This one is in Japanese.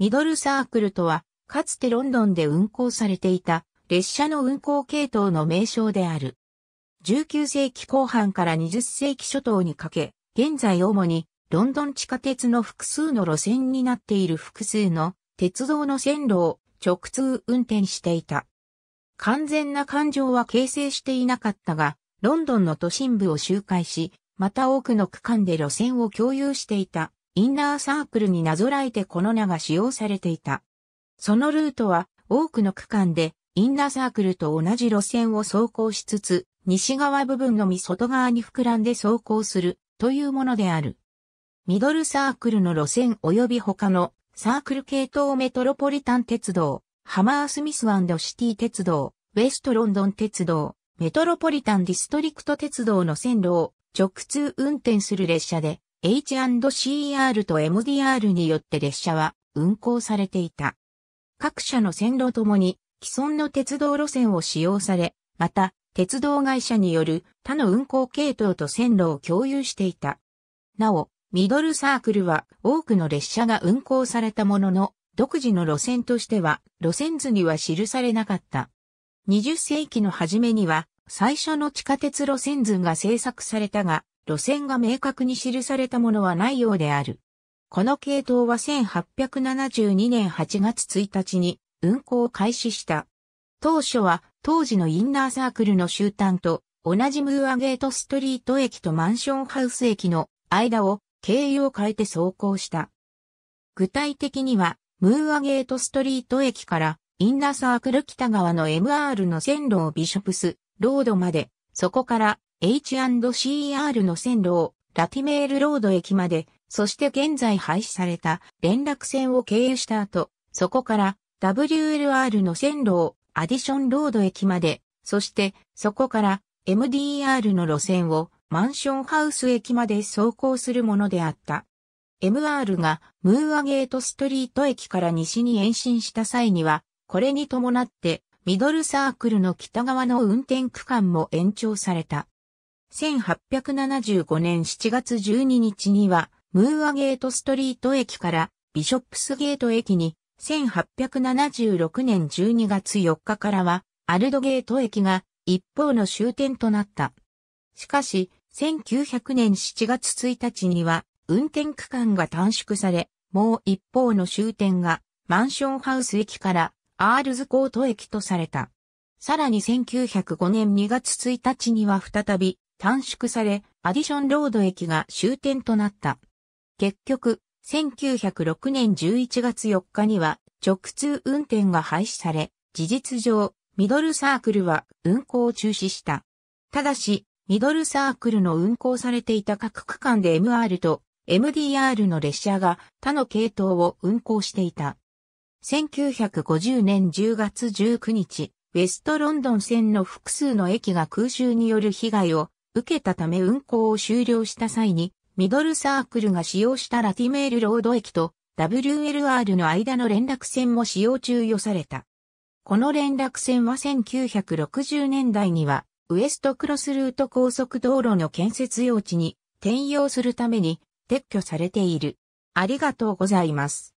ミドルサークルとは、かつてロンドンで運行されていた列車の運行系統の名称である。19世紀後半から20世紀初頭にかけ、現在主にロンドン地下鉄の複数の路線になっている複数の鉄道の線路を直通運転していた。完全な環状は形成していなかったが、ロンドンの都心部を周回し、また多くの区間で路線を共有していた。インナーサークルになぞらえてこの名が使用されていた。そのルートは多くの区間でインナーサークルと同じ路線を走行しつつ、西側部分のみ外側に膨らんで走行するというものである。ミドルサークルの路線及び他のサークル系統メトロポリタン鉄道、ハマースミスシティ鉄道、ウェストロンドン鉄道、メトロポリタンディストリクト鉄道の線路を直通運転する列車で、H&CR と MDR によって列車は運行されていた。各社の線路ともに既存の鉄道路線を使用され、また鉄道会社による他の運行系統と線路を共有していた。なお、ミドルサークルは多くの列車が運行されたものの、独自の路線としては路線図には記されなかった。20世紀の初めには最初の地下鉄路線図が制作されたが、路線が明確に記されたものはないようである。この系統は1872年8月1日に運行を開始した。当初は当時のインナーサークルの終端と同じムーアゲートストリート駅とマンションハウス駅の間を経由を変えて走行した。具体的にはムーアゲートストリート駅からインナーサークル北側の MR の線路をビショプスロードまで、そこから H&CR の線路をラティメールロード駅まで、そして現在廃止された連絡線を経由した後、そこから WLR の線路をアディションロード駅まで、そしてそこから MDR の路線をマンションハウス駅まで走行するものであった。MR がムーアゲートストリート駅から西に延伸した際には、これに伴ってミドルサークルの北側の運転区間も延長された。1875年7月12日には、ムーアゲートストリート駅からビショップスゲート駅に、1876年12月4日からは、アルドゲート駅が一方の終点となった。しかし、1900年7月1日には、運転区間が短縮され、もう一方の終点が、マンションハウス駅からアールズコート駅とされた。さらに1905年2月1日には再び短縮され、アディションロード駅が終点となった。結局、1906年11月4日には直通運転が廃止され、事実上、ミドルサークルは運行を中止した。ただし、ミドルサークルの運行されていた各区間で MR と MDR の列車が他の系統を運行していた。1950年10月19日、ウェストロンドン線の複数の駅が空襲による被害を受けたため運行を終了した際に、ミドルサークルが使用したラティメールロード駅と WLR の間の連絡線も使用中予された。この連絡線は1960年代には、ウエストクロスルート高速道路の建設用地に転用するために撤去されている。ありがとうございます。